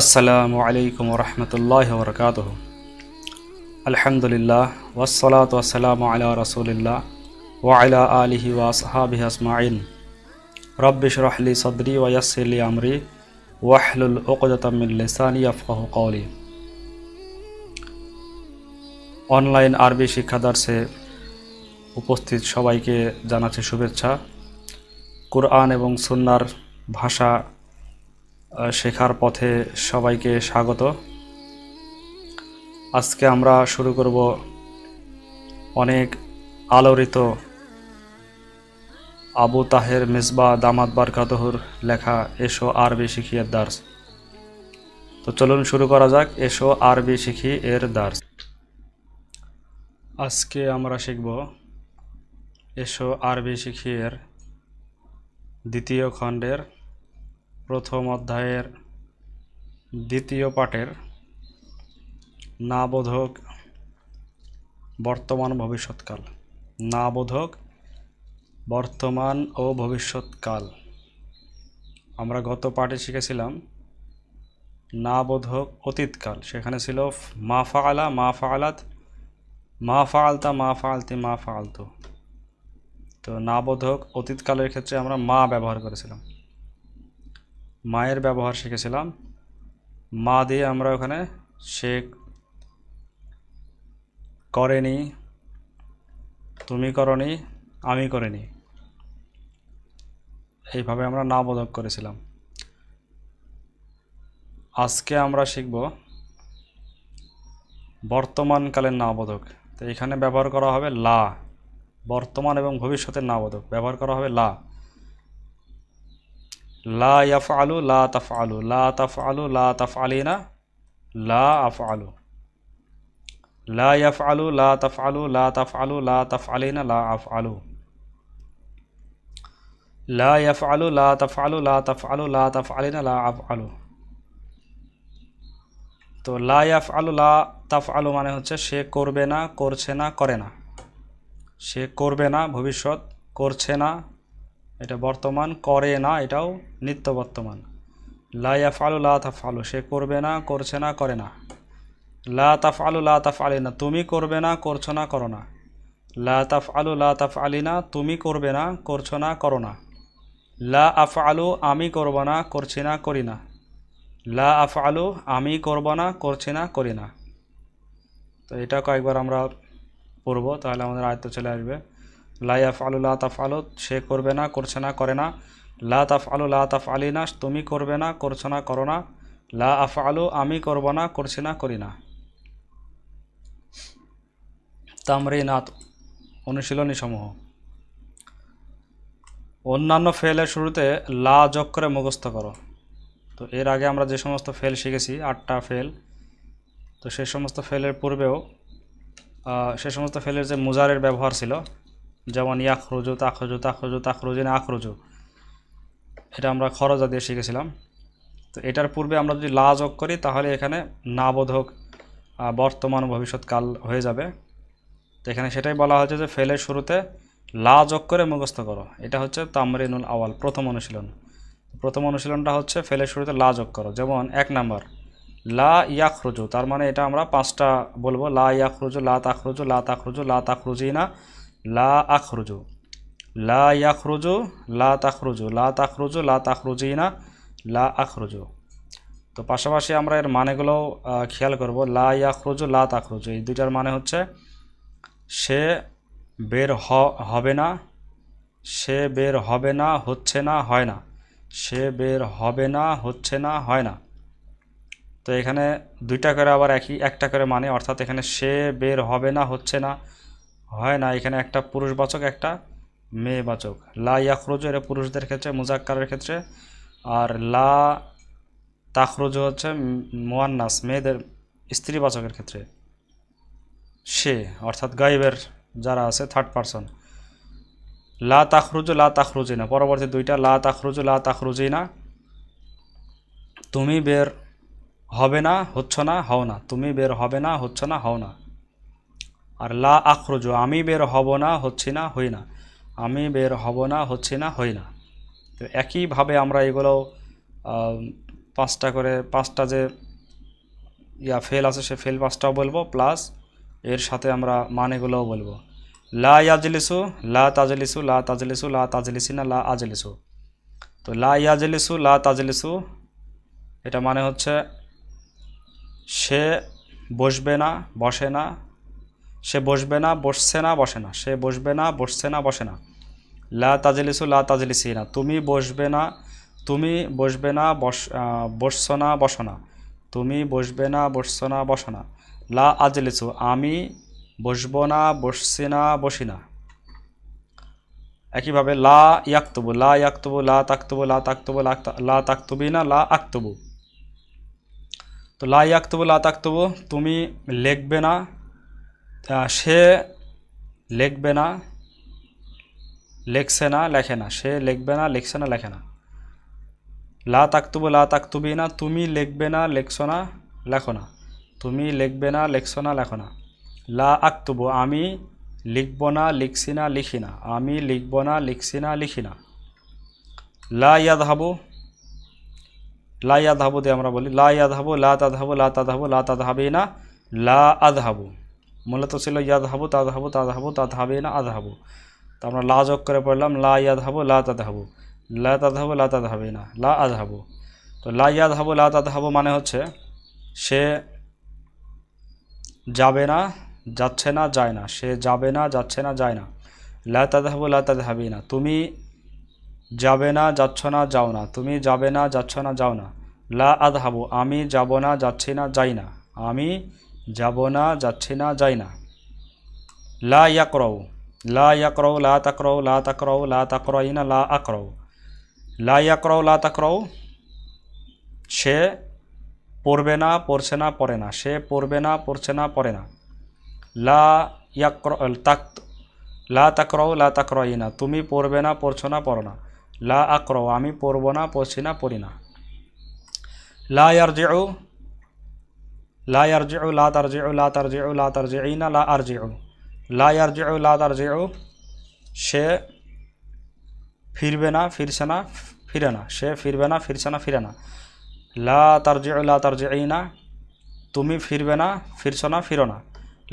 আসসালামু আলাইকুম রহমতুল্লাহ বরকাত আলহামদুলিল্লাহ ওসলাত ওসালাম আলা রসুলিল্লাহ ও আলা আলহি ওয়াসহাবি আসমাইন রব্বিশ রহলি সদরি ওয়াসলি আমরি ওয়াহলুল ওকজতামিল্লিসানি আফকাহ কৌলি অনলাইন আরবি শিক্ষাদার্সে উপস্থিত সবাইকে জানাচ্ছি শুভেচ্ছা কোরআন এবং সুন্নার ভাষা শেখার পথে সবাইকে স্বাগত আজকে আমরা শুরু করব অনেক আলোড়িত আবু তাহের মিসবা দামাত বারকাতহুর লেখা এসো আরবি শিখি এর দার্স তো চলুন শুরু করা যাক এসো আরবি শিখি এর দার্স আজকে আমরা শিখব এসো আরবি শিখি এর দ্বিতীয় খণ্ডের প্রথম অধ্যায়ের দ্বিতীয় পাঠের নাবোধক বর্তমান ভবিষ্যৎকাল না বোধক বর্তমান ও ভবিষ্যৎকাল আমরা গত পাঠে শিখেছিলাম না বোধক অতীতকাল সেখানে ছিল মা ফালা মা ফালাত মা ফালতা মা ফালতি মা ফালতো তো না বোধক অতীতকালের ক্ষেত্রে আমরা মা ব্যবহার করেছিলাম মায়ের ব্যবহার শিখেছিলাম মা দিয়ে আমরা ওখানে শেখ করেনি তুমি করনি আমি করিনি এইভাবে আমরা না বোধক করেছিলাম আজকে আমরা শিখব বর্তমানকালের বোধক তো এখানে ব্যবহার করা হবে লা বর্তমান এবং ভবিষ্যতের বোধক ব্যবহার করা হবে লা লা ইয়াফ আলু লা তাফ আলু লা তাফ আলু লা তাফ আলি না লা আফ আলু লা ইয়াফ আলু লা তাফ আলু লা তাফ আলু লা তাফ আলি না লা আফ আলু লা ইয়াফ আলু লা তাফ আলু লা তাফ আলু লা তাফ আলি না লা আফ আলু তো লা আলু লা তাফ আলু মানে হচ্ছে সে করবে না করছে না করে না সে করবে না ভবিষ্যৎ করছে না এটা বর্তমান করে না এটাও নিত্য বর্তমান লাইয়া ফালু লাফ আলু সে করবে না করছে না করে না লা আলু লাফ তাফ আলি না তুমি করবে না করছো না করো না লাফ আলু লাফ আলী আলি না তুমি করবে না করছো না করো না লা আফ আলু আমি করব না করছি না করি না লা আফ আলু আমি করব না করছি না করি না তো এটা কয়েকবার আমরা পড়ব তাহলে আমাদের আয়ত্ত চলে আসবে লাইয়াফ আলু লাফ আলু সে করবে না করছে না করে না লাফ আলু লা তাফ আলি না তুমি করবে না করছো না করো না লা আফ আলু আমি করব না করছি না করি না তামরিনাত অনুশীলনী সমূহ অন্যান্য ফেলের শুরুতে লা যোগ করে মুখস্থ করো তো এর আগে আমরা যে সমস্ত ফেল শিখেছি আটটা ফেল তো সে সমস্ত ফেলের পূর্বেও সে সমস্ত ফেলের যে মুজারের ব্যবহার ছিল যেমন ইয়াখরোজো তাখরোজো তাখরোজো তাখরুজিন আখরোজো এটা আমরা খরজা দিয়ে শিখেছিলাম তো এটার পূর্বে আমরা যদি লা যোগ করি তাহলে এখানে নাবোধক বর্তমান ভবিষ্যৎকাল হয়ে যাবে তো এখানে সেটাই বলা হয়েছে যে ফেলের শুরুতে লা যোগ করে মুখস্থ করো এটা হচ্ছে তামরিনুল আওয়াল প্রথম অনুশীলন প্রথম অনুশীলনটা হচ্ছে ফেলের শুরুতে লা যোগ করো যেমন এক নাম্বার লা ইয়াখরুজু তার মানে এটা আমরা পাঁচটা বলবো লা ইয়াখরুজু লা তাখরুজু লা তাখরুজু লা তাখরুজি না লা আখরুজো লা ইয়াখরুজো লা তাখরুজো লা তাখরুজো লা তাখরুজেই না লা আখরুজো তো পাশাপাশি আমরা এর মানেগুলো খেয়াল করব লা ইয়াখরুজো লা তাখরুজো এই দুইটার মানে হচ্ছে সে বের হবে না সে বের হবে না হচ্ছে না হয় না সে বের হবে না হচ্ছে না হয় না তো এখানে দুইটা করে আবার একই একটা করে মানে অর্থাৎ এখানে সে বের হবে না হচ্ছে না হয় না এখানে একটা পুরুষবাচক একটা মেয়েবাচক লা ইয়াখরুজ এটা পুরুষদের ক্ষেত্রে মুজাক্কারের ক্ষেত্রে আর লা তাখরুজ হচ্ছে মোয়ান্নাস মেয়েদের স্ত্রীবাচকের ক্ষেত্রে সে অর্থাৎ গাইবের যারা আছে থার্ড পারসন লা তাকরুজ লা তাখরুজি না পরবর্তী দুইটা লা তাকরুজ লা তাখরুজি না তুমি বের হবে না হচ্ছ না হও না তুমি বের হবে না হচ্ছ না হও না আর লা আখরোজো আমি বের হব না হচ্ছি না হই না আমি বের হব না হচ্ছি না হই না তো একইভাবে আমরা এগুলো পাঁচটা করে পাঁচটা যে ইয়া ফেল আছে সে ফেল পাঁচটাও বলবো প্লাস এর সাথে আমরা মানেগুলোও বলবো লা ইয়াজলিসু লা তাজলিসু লা তাজলিসু লা তাজলিসি না লা আজলিসু তো লা ইয়াজলিসু লা তাজলিসু এটা মানে হচ্ছে সে বসবে না বসে না সে বসবে না বসছে না বসে না সে বসবে না বসছে না বসে না লা তাজলিসু লা তাজলিসি না তুমি বসবে না তুমি বসবে না বস বসছ না বসো না তুমি বসবে না বসছ না বসো না লা আজলিসু আমি বসবো না বসছি না বসি না একইভাবে লা ইয়াক্তবু লা ইয়াক্তবু লা তাক্তবু লা তাক্তবু লা তাক্তবি না লা আক্তবু তো লা ইয়াক্তবু লা তাক্তবু তুমি লিখবে না সে লিখবে না লেখছে না লেখে না সে লিখবে না লিখছে না লেখে না লা তাকতুব লা তাকতুবি না তুমি লিখবে না লেখছ না লেখো না তুমি লিখবে না লেখছ না লেখো না লা আক্তুবু আমি লিখব না লিখছি না লিখি না আমি লিখব না লিখছি না লিখি না লা ইয়াদ হাবু লা ইয়াদ হাবু দিয়ে আমরা বলি লা ইয়াদ হাবু লা তাদ হাবু লা তাদ হাবু লা তাদ হাবি না লা আদ হাবু মূলত ছিল ইয়াদ হাবু তাদ হাবু তাদ হাবু তাদ হাবে না আদ হাবু তা আমরা লা যোগ করে পড়লাম লা ইয়াদ হাবু লা তাদ হাবু লা তাদ হাবু লা তাদ হবে না লা আদ হাবু তো লা ইয়াদ হাবু লা তাদ হাবু মানে হচ্ছে সে যাবে না যাচ্ছে না যায় না সে যাবে না যাচ্ছে না যায় না লা তাদ হাবু লা তাদ হাবি না তুমি যাবে না যাচ্ছ না যাও না তুমি যাবে না যাচ্ছ না যাও না লা আদ হাবু আমি যাব না যাচ্ছি না যাই না আমি যাব না যাচ্ছে না যায় না লা ইয়াকরও লা ইয়াকরও লা তাকরও লা তাকরও লা না লা আকরও লা ইয়াকরও লা তাকরও সে পড়বে না পড়ছে না পড়ে না সে পড়বে না পড়ছে না পড়ে না লা ইয়াকর তাক লা তাকরও লা না তুমি পড়বে না পড়ছো না পড়ো না লা আকরও আমি পড়ব না পড়ছি না পড়ি না লা ইয়ারজিউ লা আরজেউ লা তারজেউ লা তারজেউ লা তারজেইনা লা আরজেউ লা আরজেউ লা তারজেউ সে ফিরবে না ফিরছে না ফিরে না সে ফিরবে না ফিরছে না ফিরে না লা তার তারজেউ লা তার না তুমি ফিরবে না ফিরছ না ফিরো না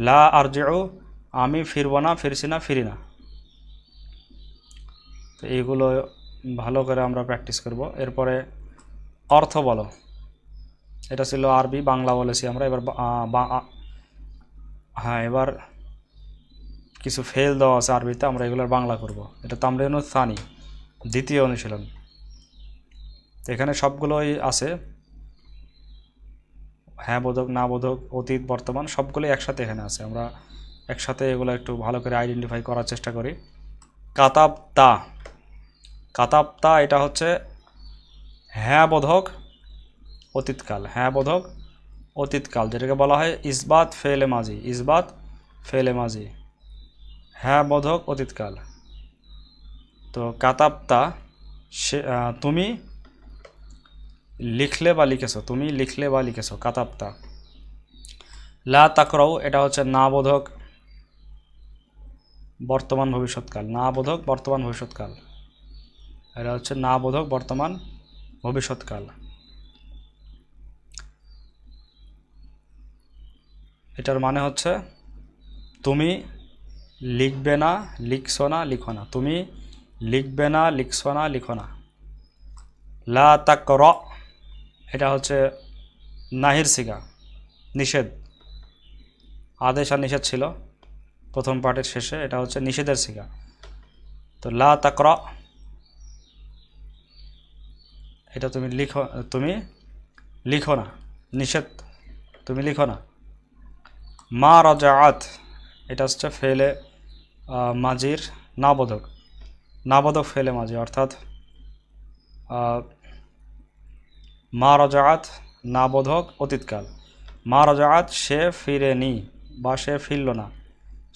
লা আরজেউ আমি ফিরব না ফিরছি না ফিরি না তো এইগুলো ভালো করে আমরা প্র্যাকটিস করব এরপরে অর্থ বলো এটা ছিল আরবি বাংলা বলেছি আমরা এবার হ্যাঁ এবার কিছু ফেল দেওয়া আছে আরবিতে আমরা এগুলোর বাংলা করব। এটা তামরিন সানি দ্বিতীয় অনুশীলন এখানে সবগুলোই আছে হ্যাঁ বোধক না বোধক অতীত বর্তমান সবগুলোই একসাথে এখানে আছে আমরা একসাথে এগুলো একটু ভালো করে আইডেন্টিফাই করার চেষ্টা করি কাতাব তা কাতাব তা এটা হচ্ছে হ্যাঁ বোধক অতীতকাল হ্যাঁ বোধক অতীতকাল যেটাকে বলা হয় ইসবাত ফেলে মাঝি ইসবাত ফেলে মাঝি হ্যাঁ বোধক অতীতকাল তো কাতাপ্তা সে তুমি লিখলে বা লিখেছ তুমি লিখলে বা লিখেছ কাতাপ্তা লা তাকরাও এটা হচ্ছে না বোধক বর্তমান ভবিষ্যৎকাল না বোধক বর্তমান ভবিষ্যৎকাল এটা হচ্ছে না বোধক বর্তমান ভবিষ্যৎকাল এটার মানে হচ্ছে তুমি লিখবে না লিখছো না লিখো না তুমি লিখবে না লিখছো না লিখো না লা তাক র এটা হচ্ছে নাহির সিগা নিষেধ আদেশ আর নিষেধ ছিল প্রথম পার্টের শেষে এটা হচ্ছে নিষেধের সিগা তো লা তাক র এটা তুমি লিখো তুমি লিখো না নিষেধ তুমি লিখো না মা আত এটা হচ্ছে ফেলে মাঝির নাবোধক নাবোধক ফেলে মাঝি অর্থাৎ মা আত নাবোধক অতীতকাল মা আত সে ফিরেনি বা সে ফিরল না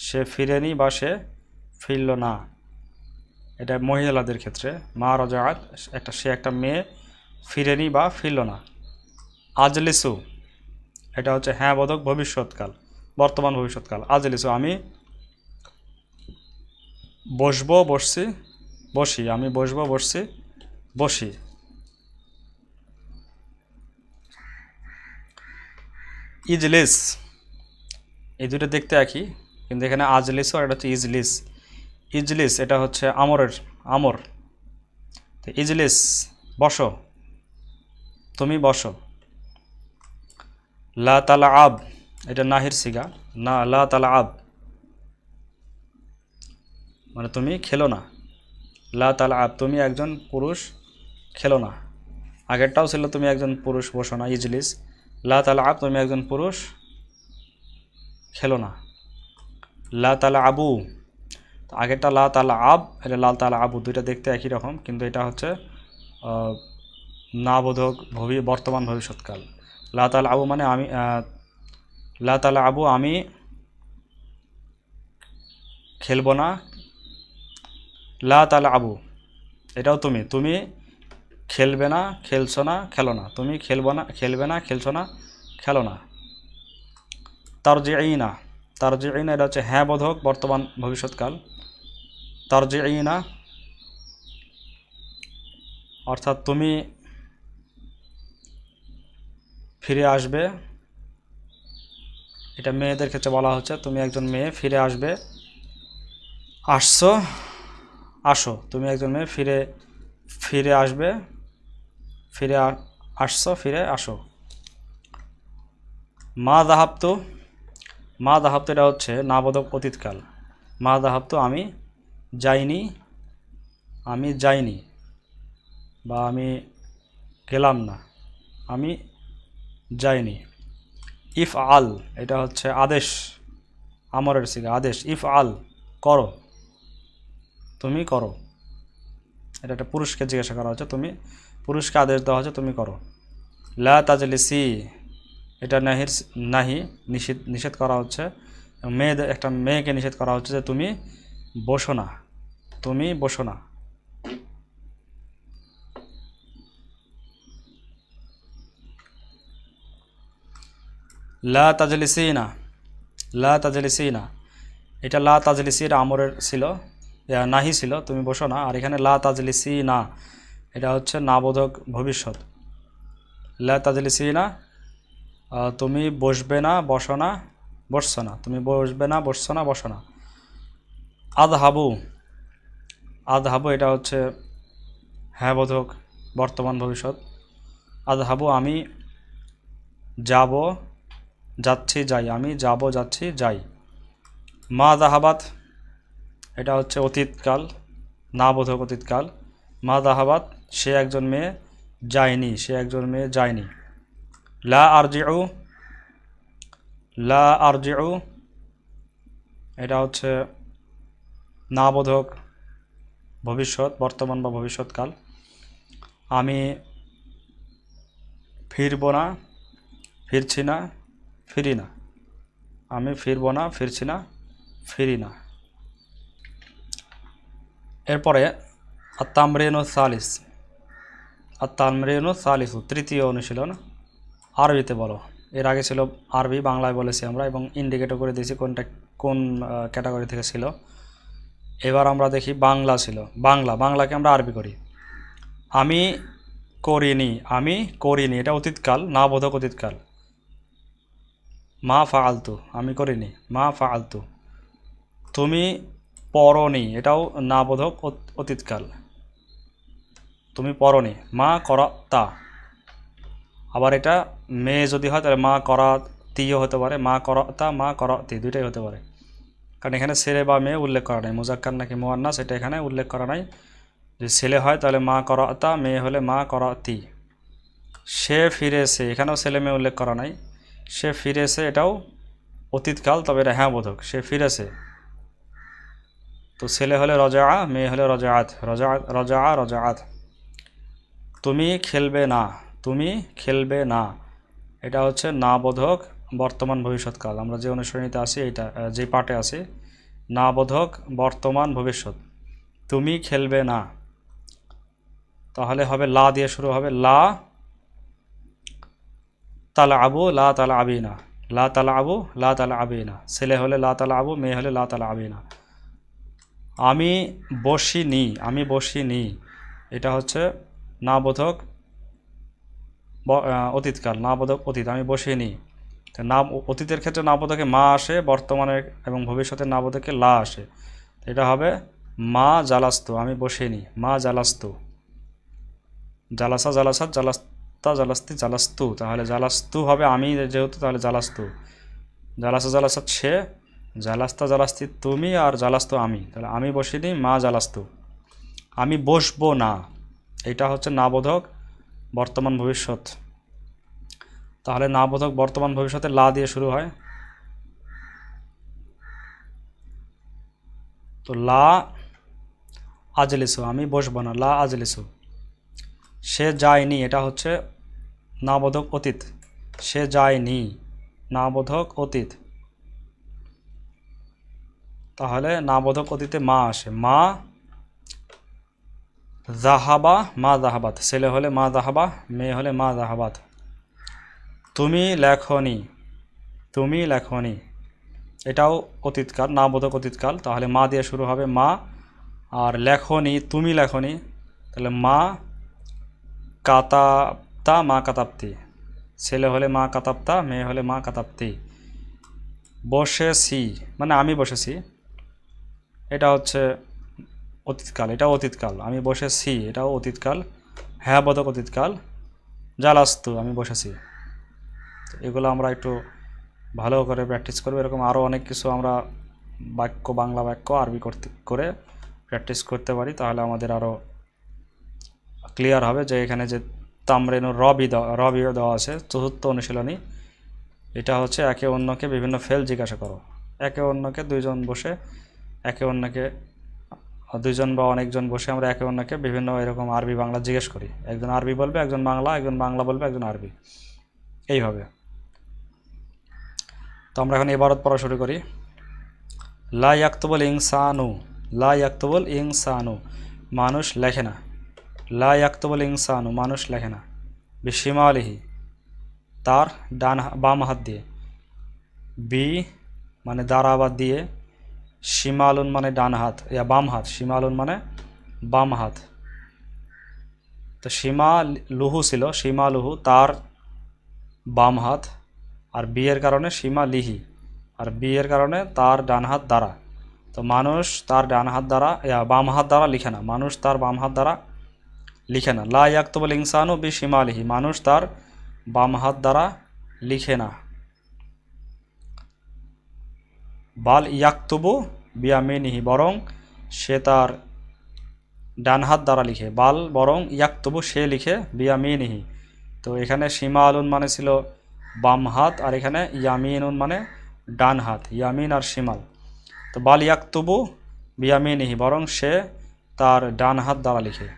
সে ফিরেনি বা সে ফিরল না এটা মহিলাদের ক্ষেত্রে মা আত একটা সে একটা মেয়ে ফিরেনি বা ফিরল না আজলিসু এটা হচ্ছে হ্যাঁ বোধক ভবিষ্যৎকাল বর্তমান ভবিষ্যৎকাল আজলিসু আমি বসবো বসছি বসি আমি বসবো বসছি বসি ইজলিস এই দুটো দেখতে একই কিন্তু এখানে আজলিস আর এটা হচ্ছে ইজলিস ইজলিস এটা হচ্ছে আমরের আমর তো ইজলিস বসো তুমি বসো লা তালা আব এটা নাহির সিগা না লা তালা আব মানে তুমি খেলো না লা তালা আব তুমি একজন পুরুষ খেলো না আগেরটাও ছিল তুমি একজন পুরুষ বসো না ইজলিস লা তালা আব তুমি একজন পুরুষ খেলো না লা তালা আবু আগেরটা লা তালা আব এটা লাল তালা আবু দুইটা দেখতে একই রকম কিন্তু এটা হচ্ছে না বোধক ভবি বর্তমান ভবিষ্যৎকাল লা তালা আবু মানে আমি লা তালা আবু আমি খেলব না লা তালা আবু এটাও তুমি তুমি খেলবে না খেলছো না খেলো না তুমি খেলব না খেলবে না খেলছো না খেলো না তার যে এই না তার যে এই না এটা হচ্ছে হ্যাঁ বোধক বর্তমান ভবিষ্যৎকাল তার যে এই না অর্থাৎ তুমি ফিরে আসবে এটা মেয়েদের ক্ষেত্রে বলা হচ্ছে তুমি একজন মেয়ে ফিরে আসবে আসছো আসো তুমি একজন মেয়ে ফিরে ফিরে আসবে ফিরে আসছো ফিরে আসো মা দাহাপ্ত মা দাহাপ্ত এটা হচ্ছে নাবোধক অতীতকাল মা দাহাপ্ত আমি যাইনি আমি যাইনি বা আমি গেলাম না আমি যাইনি ইফ আল এটা হচ্ছে আদেশ আমরের সিগা আদেশ ইফ আল করো তুমি করো এটা একটা পুরুষকে জিজ্ঞাসা করা হচ্ছে তুমি পুরুষকে আদেশ দেওয়া হচ্ছে তুমি করো লা তাজলিসি এটা নাহির নাহি নিষেধ নিষেধ করা হচ্ছে মেয়েদের একটা মেয়েকে নিষেধ করা হচ্ছে যে তুমি বসো না তুমি বসো না লা তাজলিসিনা লা তাজলিসিনা এটা লা তাজলিসির আমরের ছিল নাহি ছিল তুমি বসো না আর এখানে লা তাজলিসিনা এটা হচ্ছে নাবোধক ভবিষ্যৎ লা তাজলিসিনা তুমি বসবে না বসো না বসছো না তুমি বসবে না বসছো না বসো না আদ হাবু আদ হাবু এটা হচ্ছে হ্যাঁ বোধক বর্তমান ভবিষ্যৎ আদ হাবু আমি যাব যাচ্ছি যাই আমি যাব যাচ্ছি যাই মা দাহাবাদ এটা হচ্ছে অতীতকাল না বোধক অতীতকাল মা দাহাবাদ সে একজন মেয়ে যায়নি সে একজন মেয়ে যায়নি লা আরজিউ লা আরজিউ এটা হচ্ছে না বোধক ভবিষ্যৎ বর্তমান বা ভবিষ্যৎকাল আমি ফিরব না ফিরছি না ফিরি না আমি ফিরব না ফিরছি না ফিরি না এরপরে আত্মামরেন সালিস আত্মামরেন সালিস তৃতীয় অনুশীলন আরবিতে বলো এর আগে ছিল আরবি বাংলায় বলেছি আমরা এবং ইন্ডিকেটর করে দিয়েছি কোনটা কোন ক্যাটাগরি থেকে ছিল এবার আমরা দেখি বাংলা ছিল বাংলা বাংলাকে আমরা আরবি করি আমি করিনি আমি করিনি এটা অতীতকাল না বোধক অতীতকাল মা ফালতু আমি করিনি মা ফালতু তুমি পরনি এটাও না বোধক অতীতকাল তুমি পরনি মা করা তা আবার এটা মেয়ে যদি হয় তাহলে মা করা তিও হতে পারে মা করা তা মা করা তি দুইটাই হতে পারে কারণ এখানে ছেলে বা মেয়ে উল্লেখ করা নাই মুজাক্কার নাকি মোয়ান্না সেটা এখানে উল্লেখ করা নাই যে ছেলে হয় তাহলে মা করা তা মেয়ে হলে মা করা তি সে ফিরেছে এখানেও ছেলে মেয়ে উল্লেখ করা নাই সে ফিরেছে এটাও অতীতকাল তবে এটা হ্যাঁ বোধক সে ফিরেছে তো ছেলে হলে রজা মেয়ে হলে রজাআত রজা রজা রজাআত তুমি খেলবে না তুমি খেলবে না এটা হচ্ছে না বোধক বর্তমান ভবিষ্যৎকাল আমরা যে অনুসরণীতে আছি এটা যে পাটে আছি না বোধক বর্তমান ভবিষ্যৎ তুমি খেলবে না তাহলে হবে লা দিয়ে শুরু হবে লা তালা আবু লা তালা আবি না লা তালা আবু লা তালা আবি না ছেলে হলে লা তালা আবু মেয়ে হলে লা তালা আবি না আমি নি আমি বসি নি এটা হচ্ছে না বোধক অতীতকাল না বোধক অতীত আমি নি না অতীতের ক্ষেত্রে না বোধকে মা আসে বর্তমানে এবং ভবিষ্যতে না বোধকে লা আসে এটা হবে মা জালাস্তু আমি বসে নি মা জালাস্তু জালাসা জালাসাত জালাস তা জালাস্তি জালাস্তু তাহলে জালাস্তু হবে আমি যেহেতু তাহলে জালাস্তু জালাসা জালাসাত সে জালাস্তা জালাস্তি তুমি আর জালাস্তু আমি তাহলে আমি বসিয়ে দিই মা জালাস্তু আমি বসবো না এটা হচ্ছে নাবোধক বর্তমান ভবিষ্যৎ তাহলে নাবোধক বর্তমান ভবিষ্যতে লা দিয়ে শুরু হয় তো লা আজলিসু আমি বসবো না লা আজলিসু সে যায়নি এটা হচ্ছে নাবোধক অতীত সে যায়নি নাবোধক অতীত তাহলে নাবোধক অতীতে মা আসে মা জাহাবা মা জাহাবাত ছেলে হলে মা জাহাবা মেয়ে হলে মা জাহাবাত তুমি লেখনি তুমি লেখনি এটাও অতীতকাল নাবোধক অতীতকাল তাহলে মা দিয়ে শুরু হবে মা আর লেখনি তুমি লেখনি তাহলে মা কাতাপ্তা মা কাতাপ্তি ছেলে হলে মা কাতাপ্তা মেয়ে হলে মা কাতাপ্তি বসেছি মানে আমি বসেছি এটা হচ্ছে অতীতকাল এটা অতীতকাল আমি বসেছি এটাও অতীতকাল হ্যাঁ বোধক অতীতকাল জালাস্তু আমি বসেছি এগুলো আমরা একটু ভালো করে প্র্যাকটিস করবো এরকম আরও অনেক কিছু আমরা বাক্য বাংলা বাক্য আরবি করতে করে প্র্যাকটিস করতে পারি তাহলে আমাদের আরও ক্লিয়ার হবে যে এখানে যে তাম্রেণু রবি দেওয়া রবিও দেওয়া আছে চতুর্থ অনুশীলনী এটা হচ্ছে একে অন্যকে বিভিন্ন ফেল জিজ্ঞাসা করো একে অন্যকে দুইজন বসে একে অন্যকে দুজন বা অনেকজন বসে আমরা একে অন্যকে বিভিন্ন এরকম আরবি বাংলা জিজ্ঞেস করি একজন আরবি বলবে একজন বাংলা একজন বাংলা বলবে একজন আরবি এইভাবে তো আমরা এখন এবারত পড়া শুরু করি লা ইয়াক্তবল ইংসানু লা ইয়াক্তবল ইংসানু মানুষ লেখে না লা ইয়াক্তবল ইনসানু মানুষ লেখে না বিসীমা আলিহি তার ডান বাম হাত দিয়ে বি মানে দারাবাদ দিয়ে সীমালুন মানে ডান হাত ইয়া বাম হাত সীমালুন মানে বাম হাত তো সীমা লুহু ছিল সীমা লুহু তার বাম হাত আর বিয়ের কারণে সীমা লিহি আর বিয়ের কারণে তার ডান হাত দ্বারা তো মানুষ তার ডান হাত দ্বারা বাম হাত দ্বারা লিখে না মানুষ তার বাম হাত দ্বারা লিখে না লা ইয়াক্তবল ইনসানু বি শিমালিহি মানুষ তার বাম হাত দ্বারা লিখে না বাল ইয়াক্তবু বিয়ামিনিহি বরং সে তার ডান হাত দ্বারা লিখে বাল বরং ইয়াকতুবু সে লিখে বিয়ামিনিহি তো এখানে শিমালুন মানে ছিল বাম হাত আর এখানে ইয়ামিনুন মানে ডান হাত ইয়ামিন আর শিমাল তো বাল ইয়াকতুবু বিয়ামিনিহি বরং সে তার ডান হাত দ্বারা লিখে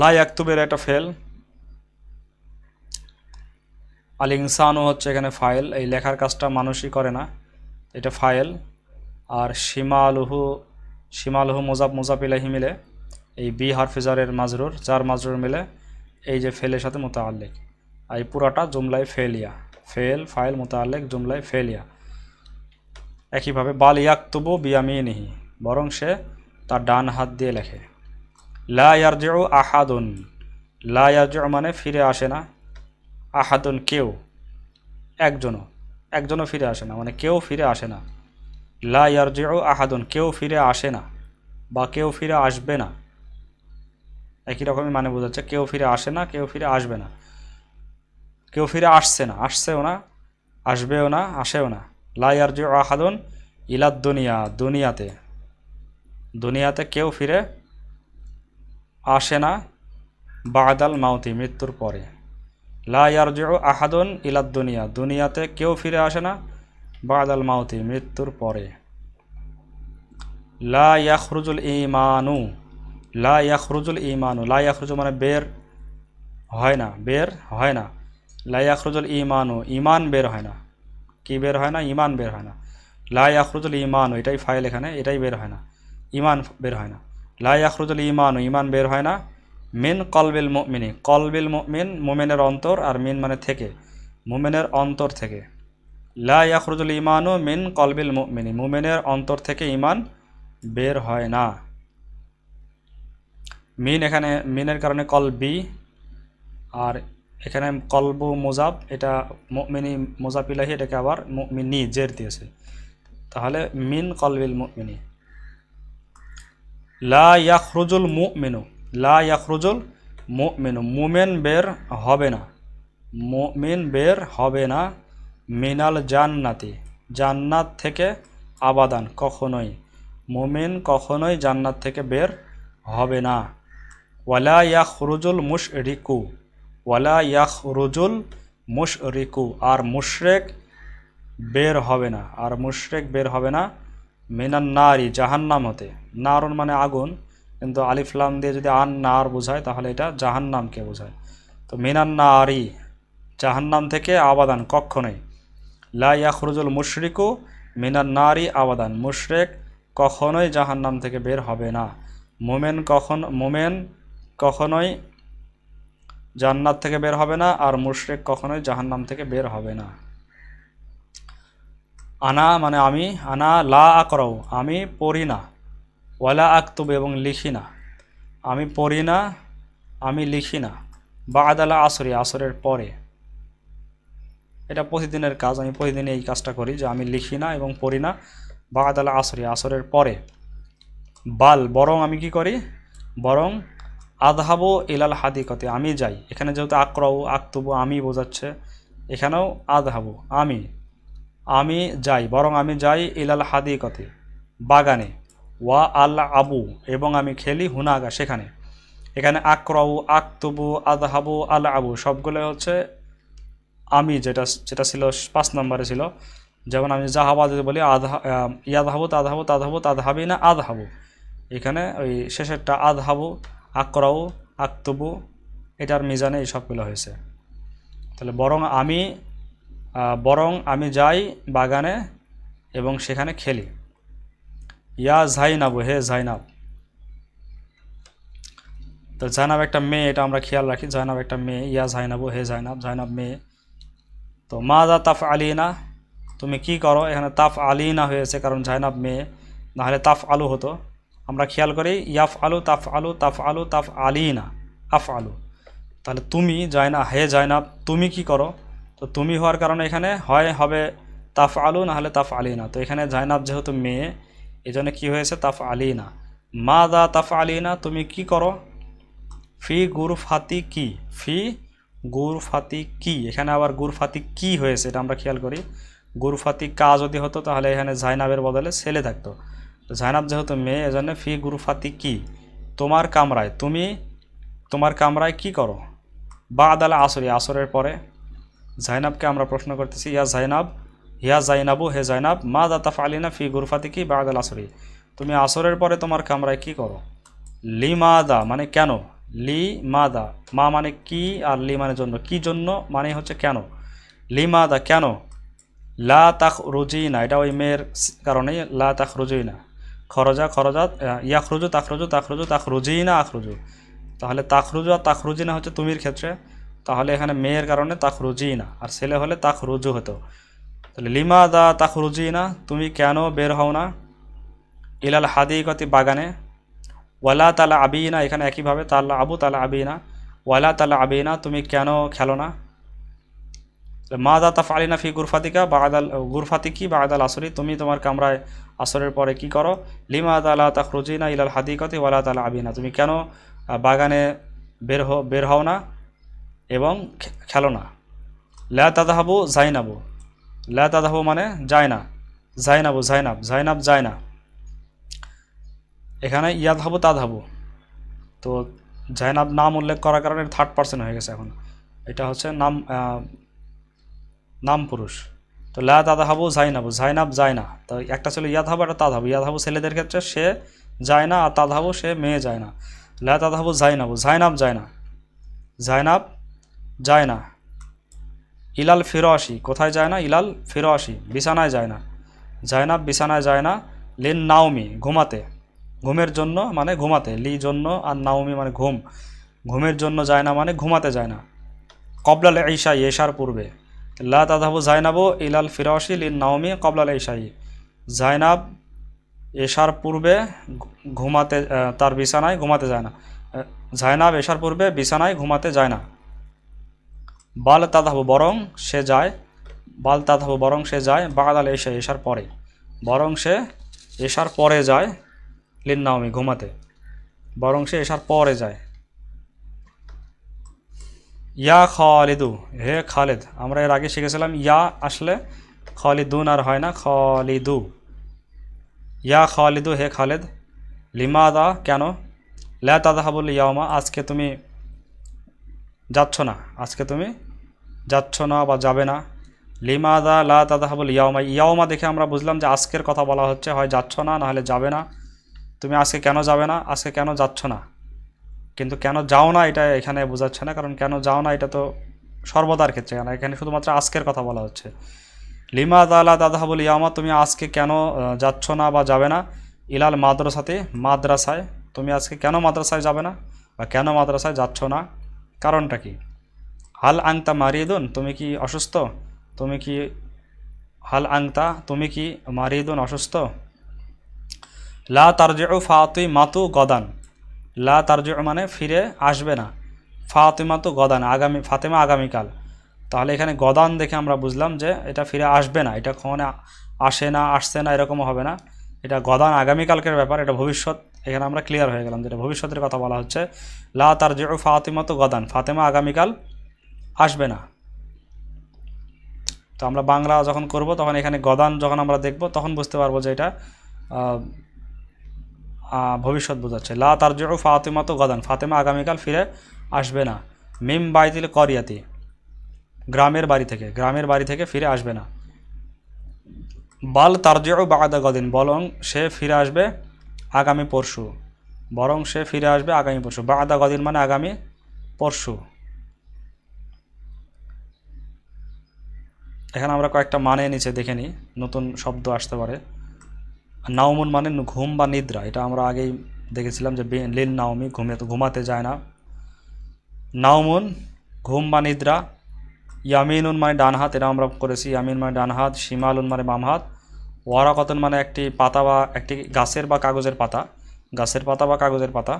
লাই ইয়াকতুবের একটা ফেল আল ইনসানও হচ্ছে এখানে ফাইল এই লেখার কাজটা মানুষই করে না এটা ফাইল আর সীমা আলুহু সীমা আলুহু মোজাব মোজাব ইলাহি মিলে এই বি হারফিজারের মাজরুর চার মাজরুর মিলে এই যে ফেলের সাথে মোতাল্লিক আর এই পুরাটা জুমলাই ফেলিয়া ফেল ফাইল মোতাল্লিক জুমলাই ফেলিয়া একইভাবে বাল ইয়াকতুবু বিয়ামিনিহি বরং সে তার ডান হাত দিয়ে লেখে লায়ারজেও আহাদুন লায়ারজ মানে ফিরে আসে না আহাদুন কেউ একজনও একজনও ফিরে আসে না মানে কেউ ফিরে আসে না লায়ারজেও আহাদুন কেউ ফিরে আসে না বা কেউ ফিরে আসবে না একই রকমই মানে বোঝাচ্ছে কেউ ফিরে আসে না কেউ ফিরে আসবে না কেউ ফিরে আসছে না আসছেও না আসবেও না আসেও না লায়ারজেও আহাদুন ইলাদ দুনিয়া দুনিয়াতে দুনিয়াতে কেউ ফিরে আসে না বাদাল মাউতি মৃত্যুর পরে লাজ আহাদন ইলাদ দুনিয়া দুনিয়াতে কেউ ফিরে আসে না বাদাল মাউতি মৃত্যুর পরে লা ইমানু লা ইমানু লা মানে বের হয় না বের হয় না লা ইমানু ইমান বের হয় না কি বের হয় না ইমান বের হয় না লা ইয়াখরুজুল ইমানু এটাই ফাইল এখানে এটাই বের হয় না ইমান বের হয় না লাই আখরুজুল ইমান ইমান বের হয় না মিন কলবিল মিনি কলবিল মিন মোমেনের অন্তর আর মিন মানে থেকে মোমেনের অন্তর থেকে লাই আখরুজুল ইমানু মিন কলবিল মিনি মোমেনের অন্তর থেকে ইমান বের হয় না মিন এখানে মিনের কারণে কলবি আর এখানে কলবু মোজাব এটা মিনি মোজাব ইলাহি এটাকে আবার মিনি জের দিয়েছে তাহলে মিন কলবিল মিনি লা ইয়াখরুজুল মু মেনু লা ইয়াখরুজুল মু মেনু মুমেন বের হবে না মুমিন বের হবে না মিনাল জান্নাতি জান্নাত থেকে আবাদান কখনোই মুমিন কখনোই জান্নাত থেকে বের হবে না ওয়ালা ইয়াখ রুজুল মুশ রিকু ওয়ালা ইয়াহ রুজুল মুশ রিকু আর মুশরেক বের হবে না আর মুশরেক বের হবে না মিনান্নারি জাহান্নাম হতে নারন মানে আগুন কিন্তু আলিফলাম দিয়ে যদি আন নার বোঝায় তাহলে এটা জাহান্নামকে বোঝায় তো মিনান নারি জাহান্নাম থেকে আবাদান কক্ষণেই আখরুজুল মুশরিকু মিনান নারি আবাদান মুশরেক কখনোই জাহান্নাম থেকে বের হবে না মোমেন কখন মোমেন কখনোই জান্নার থেকে বের হবে না আর মুশরেক কখনোই জাহান্নাম থেকে বের হবে না আনা মানে আমি আনা লা আকরাও আমি পড়ি না ওয়ালা আকতুব এবং লিখি না আমি পড়ি না আমি লিখি না বা আদালা আসরি আসরের পরে এটা প্রতিদিনের কাজ আমি প্রতিদিন এই কাজটা করি যে আমি লিখি না এবং পড়ি না বা আদালা আসরি আসরের পরে বাল বরং আমি কি করি বরং আধাবো ইলাল হাদিকতে আমি যাই এখানে যেহেতু আক্রাও আক্তবু আমি বোঝাচ্ছে এখানেও আধাবো আমি আমি যাই বরং আমি যাই ইলাল হাদিকতে বাগানে ওয়া আল আবু এবং আমি খেলি হুনাগা সেখানে এখানে আকরাউ আক্তবু আদহাবু আল আবু সবগুলো হচ্ছে আমি যেটা যেটা ছিল পাঁচ নম্বরে ছিল যেমন আমি জাহাবা যদি বলি আধা ইয়াদহাবু তাদহাবু তাদহাবু তাদহাবি না আদহাবু এখানে ওই শেষেরটা আদহাবু আকরাউ আকতুবু এটার মিজানে এই সবগুলো হয়েছে তাহলে বরং আমি বরং আমি যাই বাগানে এবং সেখানে খেলি ইয়া জাইনাব হে জাইনাব তো জাইনাব একটা মেয়ে এটা আমরা খেয়াল রাখি জাইনাব একটা মেয়ে ইয়া জাইনাব হে জাইনাব জাইনাব মেয়ে তো মা দা তাফ আলিনা তুমি কি করো এখানে তাফ আলিনা হয়েছে কারণ জাইনাব মেয়ে নাহলে তাফ আলু হতো আমরা খেয়াল করি ইয়াফ আলু তাফ আলু তাফ আলু তাফ আলিনা আফ আলু তাহলে তুমি জায়না হে জায়নাব তুমি কি করো তো তুমি হওয়ার কারণে এখানে হয় হবে তাফ আলু নাহলে তাফ আলিনা তো এখানে জায়নাব যেহেতু মেয়ে এজন্য কি হয়েছে তাফ আলিনা মা দা তাফ আলিনা তুমি কি করো ফি গুরফাতি কি ফি গুরফাতি কি এখানে আবার গুরফাতি কি হয়েছে এটা আমরা খেয়াল করি গুরফাতি কা যদি হতো তাহলে এখানে জাইনাবের বদলে ছেলে থাকতো জাইনাব যেহেতু মেয়ে এজন্য ফি গুরফাতি কি তোমার কামরায় তুমি তোমার কামরায় কি করো বা আদালা আসরি আসরের পরে জাইনাবকে আমরা প্রশ্ন করতেছি ইয়া জাইনাব হিয়া জাইনাবু হে জাইনাব মা দাতাফ আলিনা ফি গুরুফাতে কি বাগাল আসরি তুমি আসরের পরে তোমার কামরায় কি করো লি মাদা মানে কেন লি মাদা মা মানে কি আর লি মানে জন্য কি জন্য মানে হচ্ছে কেন লি মাদা কেন লা তাখ না এটা ওই মেয়ের কারণেই লা তাখ না খরজা খরজা ইয়াখরুজু তাখরুজু তাখরুজু না আখরুজু তাহলে তাখরুজু আর না হচ্ছে তুমির ক্ষেত্রে তাহলে এখানে মেয়ের কারণে না আর ছেলে হলে তাখরুজু হতো তাহলে লিমা দা তাখরুজি না তুমি কেন বের হও না ইলাল হাদিকতি বাগানে ওয়ালা তালা না এখানে একইভাবে তাল্লা আবু তালা না ওয়ালা তালা না তুমি কেন খেলো না মা দা তাফ ফালিনা ফি গুরফাতিকা বাদাল গুরফাতিকি আদাল আসরি তুমি তোমার কামরায় আসরের পরে কি করো লিমা দালা তালা না ইলাল হাদিকতি ওয়ালা তালা আবি না তুমি কেন বাগানে বের হ বের হও না এবং খেলো না লা তাদাহাবু জাইনাবু লা তাদাহু মানে যায় না জাইনাবু জাইনাব জাইনাব যায় না এখানে ইয়াদ হাবু তাদ হাবু তো জাইনাব নাম উল্লেখ করার কারণে থার্ড পার্সন হয়ে গেছে এখন এটা হচ্ছে নাম নাম পুরুষ তো লা দাদা হাবু জাইনাবু জাইনাব যায় না তো একটা ছিল ইয়াদ হাবু একটা তাদ হাবু ইয়াদ হাবু ছেলেদের ক্ষেত্রে সে যায় না আর তাদ হাবু সে মেয়ে যায় না লা দাদা হাবু জাইনাবু জাইনাব যায় না জাইনাব যায় না ইলাল আসি কোথায় যায় না ইলাল আসি বিছানায় যায় না না বিছানায় যায় না লিন নাওমি ঘুমাতে ঘুমের জন্য মানে ঘুমাতে লি জন্য আর নাওমি মানে ঘুম ঘুমের জন্য যায় না মানে ঘুমাতে যায় না কবলাল ঈশাই এশার পূর্বে লা তাদাবু জায়নাবো ইলাল ফিরোয়াসি লিন নাওমি কবলাল ঈশাই জায়নাব এশার পূর্বে ঘুমাতে তার বিছানায় ঘুমাতে যায় না জায়নাব এশার পূর্বে বিছানায় ঘুমাতে যায় না বাল তাদাহু বরং সে যায় বাল তাদাহু বরং সে যায় বাগাদাল এসে এসার পরে বরং সে এসার পরে যায় লিন্নাওমি ঘুমাতে বরং সে এসার পরে যায় ইয়া খালিদু হে খালিদ আমরা এর আগে শিখেছিলাম ইয়া আসলে খালিদুন আর হয় না খালিদু ইয়া খালিদু হে লিমা লিমাদা কেন লা হাবুল ইয়ামা আজকে তুমি যাচ্ছ না আজকে তুমি যাচ্ছ না বা যাবে না লিমাদা লা হাবুল ইয়াওমা ইয়াওমা দেখে আমরা বুঝলাম যে আজকের কথা বলা হচ্ছে হয় যাচ্ছ না নাহলে যাবে না তুমি আজকে কেন যাবে না আজকে কেন যাচ্ছ না কিন্তু কেন যাও না এটা এখানে বোঝাচ্ছে না কারণ কেন যাও না এটা তো সর্বদার ক্ষেত্রে কেন এখানে শুধুমাত্র আজকের কথা বলা হচ্ছে লিমা দালা হাবুল ইয়ামা তুমি আজকে কেন যাচ্ছ না বা যাবে না ইলাল মাদ্রাসাতে মাদ্রাসায় তুমি আজকে কেন মাদ্রাসায় যাবে না বা কেন মাদ্রাসায় যাচ্ছ না কারণটা কি হাল আংতা মারিদুন তুমি কি অসুস্থ তুমি কি হাল আংতা তুমি কি মারিদুন অসুস্থ লা ও ফাতুই মাতু গদান লা তারজেউ মানে ফিরে আসবে না ফাতুই মাতু গদান আগামী ফাতেমা আগামীকাল তাহলে এখানে গদান দেখে আমরা বুঝলাম যে এটা ফিরে আসবে না এটা কখনো আসে না আসছে না এরকম হবে না এটা গদান আগামীকালকের ব্যাপার এটা ভবিষ্যৎ এখানে আমরা ক্লিয়ার হয়ে গেলাম যেটা ভবিষ্যতের কথা বলা হচ্ছে লা তার জে ফাতেমা তো গদান ফাতেমা আগামীকাল আসবে না তো আমরা বাংলা যখন করব তখন এখানে গদান যখন আমরা দেখব তখন বুঝতে পারবো যে এটা ভবিষ্যৎ বোঝাচ্ছে লা তার জে ফাতেমা তো গদান ফাতেমা আগামীকাল ফিরে আসবে না মিম বাইতিল করিয়াতি গ্রামের বাড়ি থেকে গ্রামের বাড়ি থেকে ফিরে আসবে না বাল ও বাগাদা গদিন বলং সে ফিরে আসবে আগামী পরশু বরং সে ফিরে আসবে আগামী পরশু বা আদা গদিন মানে আগামী পরশু এখানে আমরা কয়েকটা মানে নিচে দেখে নিই নতুন শব্দ আসতে পারে নাওমন মানে ঘুম বা নিদ্রা এটা আমরা আগেই দেখেছিলাম যে লীল নাওমি ঘুমে তো ঘুমাতে যায় না নাওমন ঘুম বা নিদ্রা ইয়ামিনুন মানে ডান হাত এটা আমরা করেছি ইয়ামিন মানে ডান হাত শিমালুন মানে বাম কতন মানে একটি পাতা বা একটি গাছের বা কাগজের পাতা গাছের পাতা বা কাগজের পাতা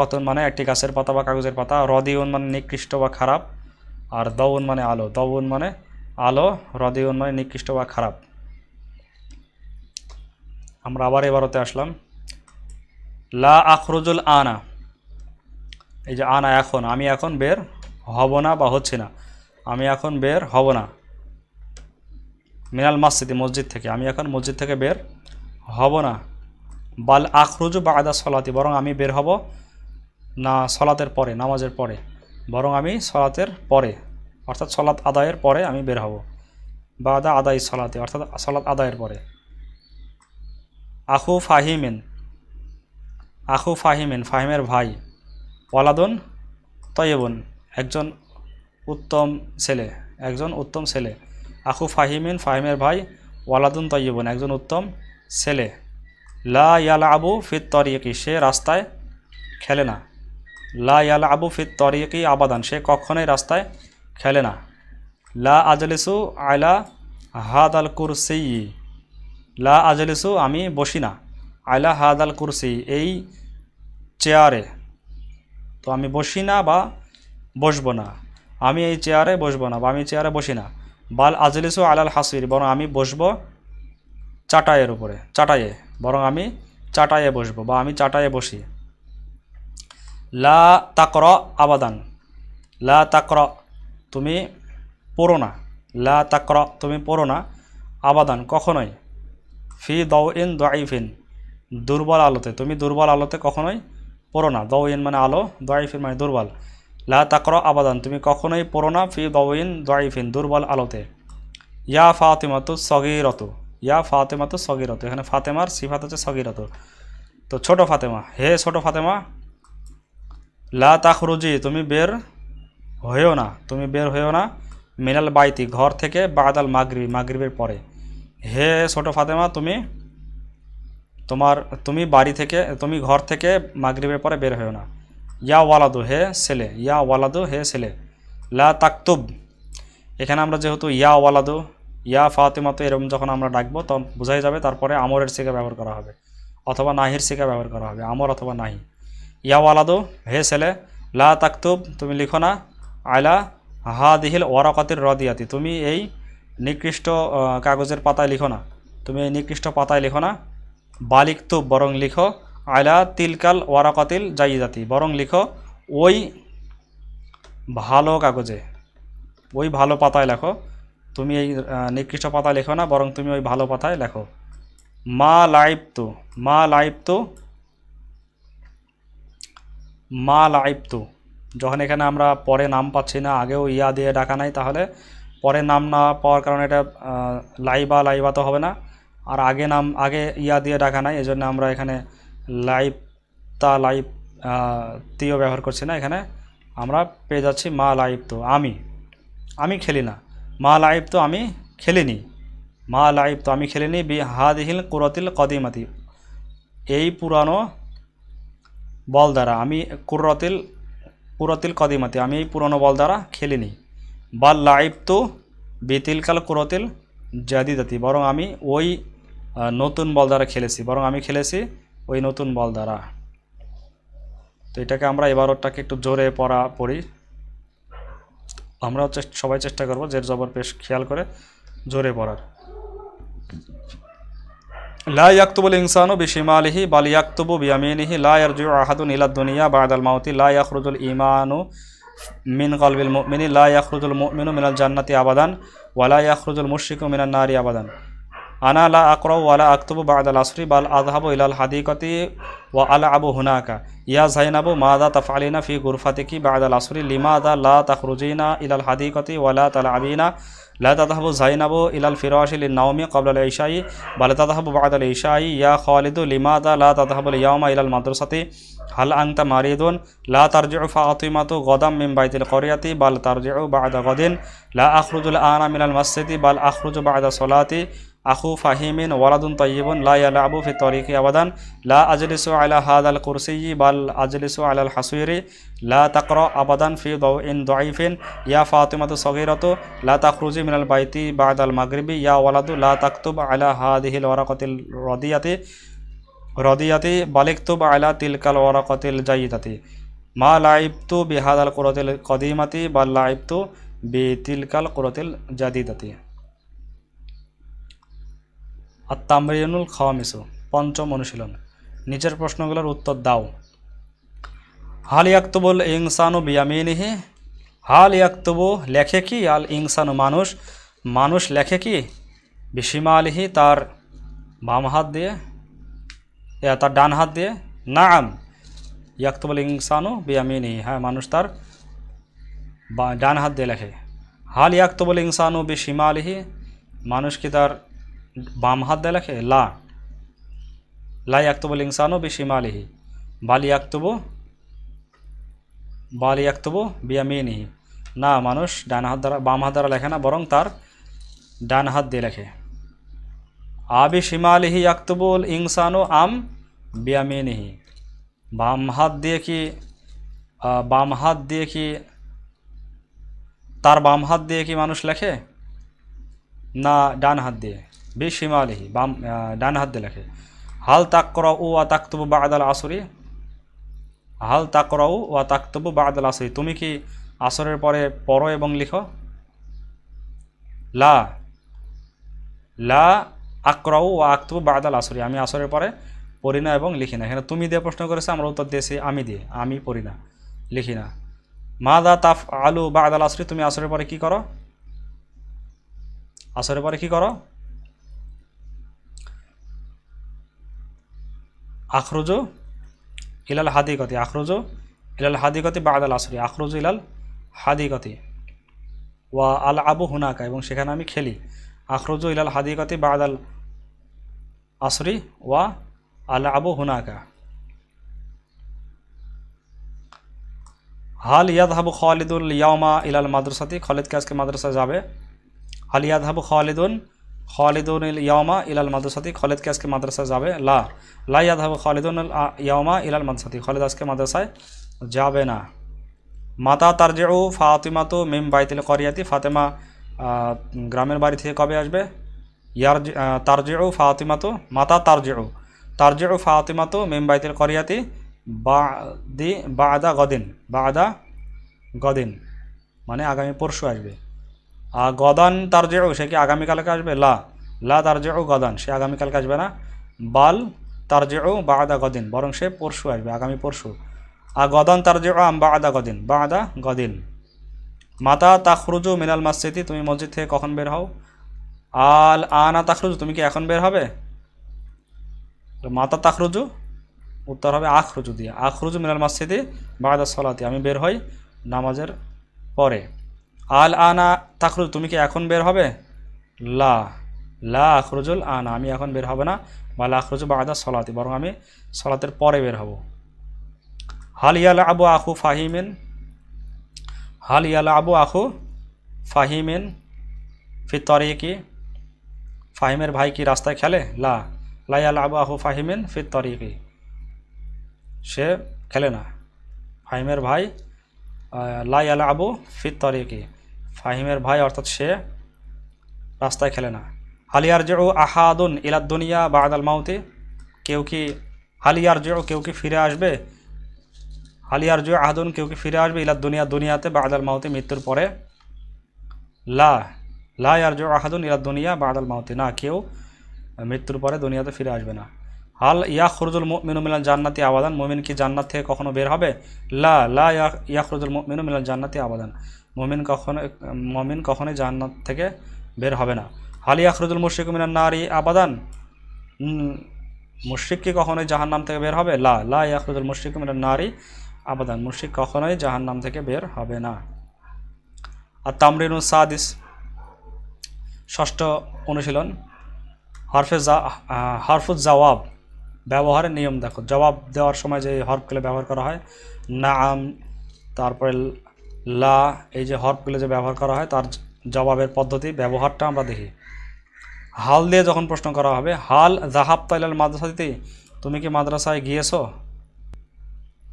কতন মানে একটি গাছের পাতা বা কাগজের পাতা রদিউন মানে নিকৃষ্ট বা খারাপ আর দউন মানে আলো দউন মানে আলো হ্রদিউন মানে নিকৃষ্ট বা খারাপ আমরা আবার এবারতে আসলাম লা আখরুজুল আনা এই যে আনা এখন আমি এখন বের হব না বা হচ্ছে না আমি এখন বের হব না মিনাল মসজিদ মসজিদ থেকে আমি এখন মসজিদ থেকে বের হব না বাল আখরুজু বা আদা সলাতি বরং আমি বের হব না সলাতের পরে নামাজের পরে বরং আমি সলাতের পরে অর্থাৎ সলাত আদায়ের পরে আমি বের হব বা আদা আদায় সলাতে অর্থাৎ সলাত আদায়ের পরে আখু ফাহিমেন আখু ফাহিমেন ফাহিমের ভাই পলাদন তয়েবন একজন উত্তম ছেলে একজন উত্তম ছেলে আখু ফাহিমিন ফাহিমের ভাই ওয়ালাদুন তৈবন একজন উত্তম ছেলে লা ইয়ালা আবু ফিত তরিয়কি সে রাস্তায় খেলে না লা ইয়ালা আবু ফিত তরিয়কি আবাদান সে কখনোই রাস্তায় খেলে না লা আজলিসু আয়লা হাদ আল কুরসি লা আজলিসু আমি বসি না আয়লা হাদ আল কুরসি এই চেয়ারে তো আমি বসি না বা বসবো না আমি এই চেয়ারে বসবো না বা আমি চেয়ারে বসি না বাল আজলিসু আলাল হাসির বরং আমি বসব চাটায়ের উপরে চাটায়ে বরং আমি চাটায়ে বসবো বা আমি চাটায়ে বসি লা তাকর আবাদান লা তাকর তুমি পড়ো না লা তাকর তুমি পড়ো না আবাদান কখনোই ফি দৌ ইন দোয়াইফিন দুর্বল আলোতে তুমি দুর্বল আলোতে কখনোই পড়ো না দৌ ইন মানে আলো দোয়াইফিন মানে দুর্বল লা তাকর আবাদান তুমি কখনোই পড়ো না ফি দবিন দয়ফিন দুর্বল আলোতে ইয়া ফাতেমাতু সগিরত ইয়া ফাতেমাতু সগিরত এখানে ফাতেমার সিফাত হচ্ছে সগিরত তো ছোট ফাতেমা হে ছোট ফাতেমা লা তাকরুজি তুমি বের হয়েও না তুমি বের হয়েও না মিনাল বাইতি ঘর থেকে বাদাল মাগরিব মাগরিবের পরে হে ছোট ফাতেমা তুমি তোমার তুমি বাড়ি থেকে তুমি ঘর থেকে মাগরিবের পরে বের হয়েও না ইয়া ওয়ালাদু হে ছেলে ইয়া ওয়ালাদু হে ছেলে লা তাকতুব এখানে আমরা যেহেতু ইয়া ওয়ালাদু ইয়া ফাতেমাতো এরকম যখন আমরা ডাকবো তখন বোঝাই যাবে তারপরে আমরের শিকা ব্যবহার করা হবে অথবা নাহির শিকা ব্যবহার করা হবে আমর অথবা নাহি ইয়া ওয়ালাদু হে ছেলে লা তাকতুব তুমি লিখো না আয়লা হা দিহিল ওয়ারাকাতির রদিয়াতি তুমি এই নিকৃষ্ট কাগজের পাতায় লিখো না তুমি এই নিকৃষ্ট পাতায় লিখো না তুব বরং লিখো আলা তিলকাল ওয়ারাকাতিল জাইজাতি বরং লিখো ওই ভালো কাগজে ওই ভালো পাতায় লেখো তুমি এই নিকৃষ্ট পাতায় লেখো না বরং তুমি ওই ভালো পাতায় লেখো মা লাইবতু মা লাইবতু মা লাইবতু যখন এখানে আমরা পরে নাম পাচ্ছি না আগেও ইয়া দিয়ে ডাকা নাই তাহলে পরে নাম না পাওয়ার কারণে এটা লাইবা লাইবা তো হবে না আর আগে নাম আগে ইয়া দিয়ে ডাকা নাই এজন্য আমরা এখানে লাইভ তা লাইভ তিও ব্যবহার করছি না এখানে আমরা পেয়ে যাচ্ছি মা লাইভ তো আমি আমি খেলি না মা লাইভ তো আমি খেলিনি মা লাইভ তো আমি খেলিনি বি হাদিহিল কুরতিল কদিমাতি এই পুরানো বল দ্বারা আমি কুরতিল কুরতিল কদিমাতি আমি এই পুরনো বল দ্বারা খেলিনি বা লাইভ তো বিতিলকাল কুরতিল জাদিদাতি বরং আমি ওই নতুন বল দ্বারা খেলেছি বরং আমি খেলেছি ওই নতুন বল দ্বারা তো এটাকে আমরা এবারটাকে একটু জোরে পড়া পড়ি আমরাও সবাই চেষ্টা করব জের জবর পেশ খেয়াল করে জোরে পড়ার লা ইয়াকতুবুল ইনসানু বিশিমালিহি বাল ইয়াকতুবু বিয়ামিনিহি লা ইয়ারজু আহাদুন ইলা দুনিয়া বাদাল মাউতি লা ইয়াখরুজুল ইমানু মিন কলবিল মুমিনি লা ইয়াখরুজুল মুমিনু মিনাল জান্নাতি আবাদান ওয়া লা ইয়াখরুজুল মুশরিকু মিনান নারি আবাদান أنا لا أقرأ ولا أكتب بعد العصر بل أذهب إلى الحديقة وألعب هناك يا زينب ماذا تفعلين في غرفتك بعد العصر لماذا لا تخرجين إلى الحديقة ولا تلعبين لا تذهب زينب إلى الفراش للنوم قبل العشاء بل تذهب بعد العشاء يا خالد لماذا لا تذهب اليوم إلى المدرسة هل أنت مريض لا ترجع فاطمة غدا من بيت القرية بل ترجع بعد غد لا أخرج الآن من المسجد بل أخرج بعد صلاتي আখু ফাহিমিন ওয়ালাদুন তৈবন লা আবু ফি তরিক আবাদান লা আজলিসু আলা হাদ আল কুরসি বাল আজলিসু আলাল হাসুইরি লা তাকর আবাদান ফি ইন দাইফিন ইয়া ফাতিমাতু সগিরত লা তাখরুজি মিনাল বাইতি বাদ আল মাগরিবি ইয়া ওয়ালাদু লা তাকতুব আলা হাদিহিল ওয়ারাকাতিল রাদিয়াতি রাদিয়াতি বালিকতুব আলা তিলকাল ওয়ারাকাতিল জাইদাতি মা লাইবতু বিহাদ আল কুরতিল কদিমাতি বা লাইবতু বি তিলকাল কুরতিল জাদিদাতি আর তামরিয়ানুল খাওয়ামিসু পঞ্চম অনুশীলন নিচের প্রশ্নগুলোর উত্তর দাও হাল ইয়াক্তবুল ইংসানু বিয়ামিনিহি হাল ইয়াক্তবু লেখে কি আল ইংসানু মানুষ মানুষ লেখে কি বিসীমা আলিহি তার বাম হাত দিয়ে তার ডান হাত দিয়ে না আম ইয়াক্তবুল ইংসানু বিয়ামিনিহি হ্যাঁ মানুষ তার ডান হাত দিয়ে লেখে হাল ইয়াক্তবুল ইংসানু বিসীমা আলিহি মানুষ কি তার বাম হাত দিয়ে লেখে লা লাই আক্তবল ইনসানও বিশিমালিহি বালি আক্তব বালি আক্তব বিয়ামিনিহি না মানুষ ডান হাত দ্বারা বাম হাত দ্বারা লেখে না বরং তার ডান হাত দিয়ে লেখে আবি শিমালিহি আক্তবুল ইনসানু আম বিয়ামিনিহি বাম হাত দিয়ে কি বাম হাত দিয়ে কি তার বাম হাত দিয়ে কি মানুষ লেখে না ডান হাত দিয়ে বেশিমা আলহি বাম ডান হাত দিয়ে লেখে হাল করা ও আ তাকতবু বা আদাল আসরি হাল তাক করা ও আ তাকতবু বা আদাল আসরি তুমি কি আসরের পরে পড়ো এবং লিখো লা লা আকরাউ ও আক্তবু বা আদাল আসরি আমি আসরের পরে পড়ি না এবং লিখি না এখানে তুমি দিয়ে প্রশ্ন করেছে আমরা উত্তর দিয়েছি আমি দিয়ে আমি পড়ি না লিখি না মাদা তাফ আলু বা আদাল আসরি তুমি আসরের পরে কি করো আসরের পরে কি করো আখরোজ ইলাল হাদিকতে আখরোজ ইলাল হাদিকতি বা আদাল আসরি আখরোজ ইলাল হাদিকতে ওয়া আল আবু হুনাকা এবং সেখানে আমি খেলি আখরোজ ইলাল হাদিকতে বা আদাল আসরি ওয়া আল আবু হুনাকা হাল ইয়াদ হাবু খালিদুল ইয়ামা ইলাল মাদ্রাসাতি খালিদকে আজকে মাদ্রাসা যাবে হাল ইয়াদ হাবু খালিদুল খালিদুন ইয়ামা ইলাল মাদ্রাসাতি খালেদকে আজকে মাদ্রাসায় যাবে লা লা ইয়াধাবে খালিদুন ইয়ামা ইলাল মাদ্রাসাতি খালেদ আজকে মাদ্রাসায় যাবে না মাতা তারজেউ ফাতিমা তো মিম বাইতিল করিয়াতি ফাতেমা গ্রামের বাড়ি থেকে কবে আসবে ইয়ার তারজেউ ফাতিমা তো মাতা তারজেউ তারজেউ ফাতিমা তো মিম বাইতিল করিয়াতি বা দি বা আদা গদিন বা আদা গদিন মানে আগামী পরশু আসবে গদান তার যে সে কি আগামীকালকে আসবে লা লা তার যে গদান সে আগামীকালকে আসবে না বাল তার যে বা আদা গদিন বরং সে পরশু আসবে আগামী পরশু আর গদান তার যে আম বা আদা গদিন বা আদা গদিন মাতা তাখরুজু মিনাল মাসজিদি তুমি মসজিদ থেকে কখন বের হও আল আনা তাখরুজু তুমি কি এখন বের হবে মাতা তাখরুজু উত্তর হবে আখরুজু দিয়ে আখরুজু মিনাল বা আদা সলাতি আমি বের হই নামাজের পরে আল আনা তাখরুজ তুমি কি এখন বের হবে লা লা আখরুজুল আনা আমি এখন বের হবে না বা লা আখরুজ বা আদা সলাতে বরং আমি সলাতের পরে বের হব হাল ইয়াল আবু আখু ফাহিমেন হাল ইয়াল আবু আখু ফাহিমেন ফিতরে কি ফাহিমের ভাই কি রাস্তায় খেলে লা লা ইয়াল আবু আহু ফাহিমেন ফিতরে কি সে খেলে না ফাহিমের ভাই লাই ইয়াল আবু ফিতরে কি ফাহিমের ভাই অর্থাৎ সে রাস্তায় খেলে না হালিয়ার ও আহাদুন ইলাদ্দুনিয়া বা আদাল মাউতি কেউ কি হালিয়ার ও কেউ কি ফিরে আসবে হালিয়ার জেউ আহাদুন কেউ কি ফিরে আসবে দুনিয়া দুনিয়াতে বা আদাল মাউতি মৃত্যুর পরে লা লা আর জো আহাদুন ইলাদ্দুনিয়া বা আদাল মাউতি না কেউ মৃত্যুর পরে দুনিয়াতে ফিরে আসবে না হাল ইয়া খরুজুল মিনুমিলান জান্নাতি আবাদান মুমিন কি জান্নাত থেকে কখনো বের হবে লা লা ইয়া খরুজুল মিনুমিলান জান্নাতি আবাদান মমিন কখনো মমিন কখনোই জান্নাত থেকে বের হবে না হালি আখরুদুল মুশরিক মিনার নারী আবাদান মুশরিক কি কখনোই জাহান নাম থেকে বের হবে লা লা আখরুদুল মুশরিক মিনার নারী আবাদান মুশরিক কখনোই নাম থেকে বের হবে না আর তামরিনু সাদিস ষষ্ঠ অনুশীলন হরফে জা হরফুজ জওয়াব ব্যবহারের নিয়ম দেখো জবাব দেওয়ার সময় যে হরফগুলো ব্যবহার করা হয় আম তারপরে লা এই যে হরফগুলো যে ব্যবহার করা হয় তার জবাবের পদ্ধতি ব্যবহারটা আমরা দেখি হাল দিয়ে যখন প্রশ্ন করা হবে হাল জাহাব তাইলাল দিতেই তুমি কি মাদ্রাসায় গিয়েছো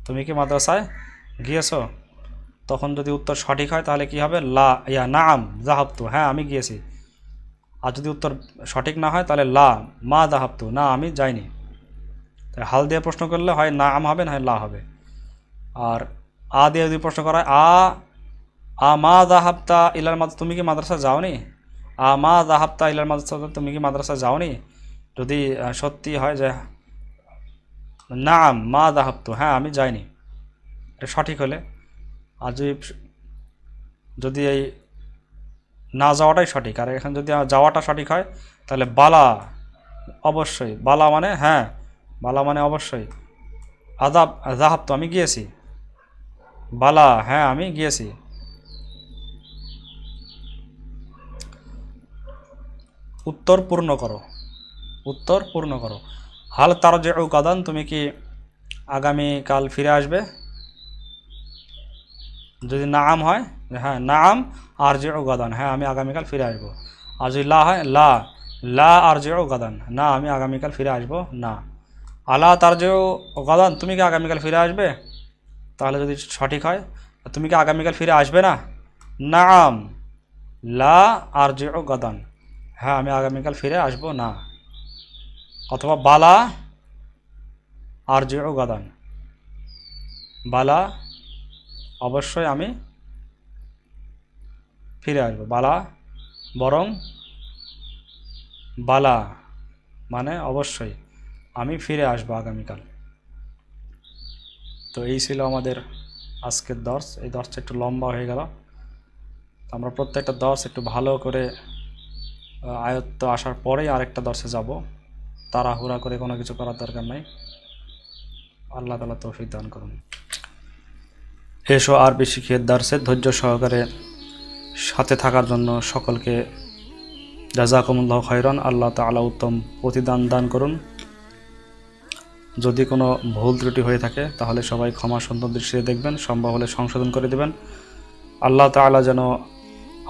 তুমি কি মাদ্রাসায় গিয়েছো তখন যদি উত্তর সঠিক হয় তাহলে কি হবে লা ইয়া নাম জাহাবতু হ্যাঁ আমি গিয়েছি আর যদি উত্তর সঠিক না হয় তাহলে লা মা জাহাবতু না আমি যাইনি তাই হাল দিয়ে প্রশ্ন করলে হয় না আম হবে না হয় লা হবে আর আ দিয়ে যদি প্রশ্ন করা আ আ মা দা হাপ্তা ইলার মাদ তুমি কি মাদ্রাসা যাওনি আ মা দা হাপ্তা ইলার মাদ্রাসা তুমি কি মাদ্রাসা যাওনি যদি সত্যি হয় যে না মা দা হাপ্তু হ্যাঁ আমি যাইনি এটা সঠিক হলে আর যদি যদি এই না যাওয়াটাই সঠিক আর এখন যদি যাওয়াটা সঠিক হয় তাহলে বালা অবশ্যই বালা মানে হ্যাঁ বালা মানে অবশ্যই আদাব জাহাব তো আমি গিয়েছি बाला हाँ हमें गए उत्तर पूर्ण करो उत्तर पूर्ण करो हाल तार जो कदान तुम्हें कि आगामीकाल फिर आसबे जो नाम है हाँ नाम आर जे गदान हाँ हमें आगामीकाल फिर आसब जो ला है ला ला आर जे गदान ना हमें आगामीकाल फिर आसब ना आला तार जे गदान तुम्हें कि आगामीकाल फिर आसबे তাহলে যদি সঠিক হয় তুমি কি আগামীকাল ফিরে আসবে না নাম লা আর যে গদান হ্যাঁ আমি আগামীকাল ফিরে আসব না অথবা বালা আর যে গদান বালা অবশ্যই আমি ফিরে আসবো বালা বরং বালা মানে অবশ্যই আমি ফিরে আসবো আগামীকাল তো এই ছিল আমাদের আজকের দর্শ এই দর্শটা একটু লম্বা হয়ে গেল আমরা প্রত্যেকটা দর্শ একটু ভালো করে আয়ত্ত আসার পরেই আরেকটা দর্শে যাব তাড়াহুড়া করে কোনো কিছু করার দরকার নাই আল্লাহ তালা তৌফিক দান করুন এসো আর বেশি খেয়ে দর্শে ধৈর্য সহকারে সাথে থাকার জন্য সকলকে জাজাকুমুল্লাহ খৈরন আল্লাহ তালা উত্তম প্রতিদান দান করুন যদি কোনো ভুল ত্রুটি হয়ে থাকে তাহলে সবাই ক্ষমা সুন্দর দৃষ্টিতে দেখবেন সম্ভব হলে সংশোধন করে দেবেন আল্লাহ তালা যেন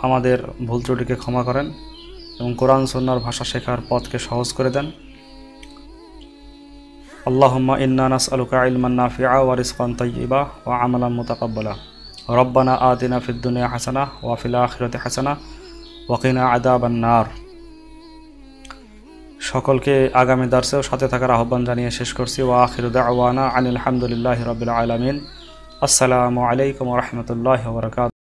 আমাদের ভুল ত্রুটিকে ক্ষমা করেন এবং কোরআন সন্ন্যার ভাষা শেখার পথকে সহজ করে দেন আল্লাহম্মা ইন্নানাস আলুকা ইলমান্না ফিআ ওয়ারিসকান তৈবা ও আমলাম মোতাকাবলা রব্বানা আদিনা ফিদ্দুনিয়া হাসানা ওয়াফিলা আখিরতে হাসানা ওয়াকিনা আদাবান্নার সকলকে আগামী দার্সেও সাথে থাকার আহ্বান জানিয়ে শেষ করছি ওয়া আখিরুদ্দাওয়ানা আনিল হামদুলিল্লাহ রবিল আলমিন আসসালামু আলাইকুম রহমতুল্লাহ বরকাত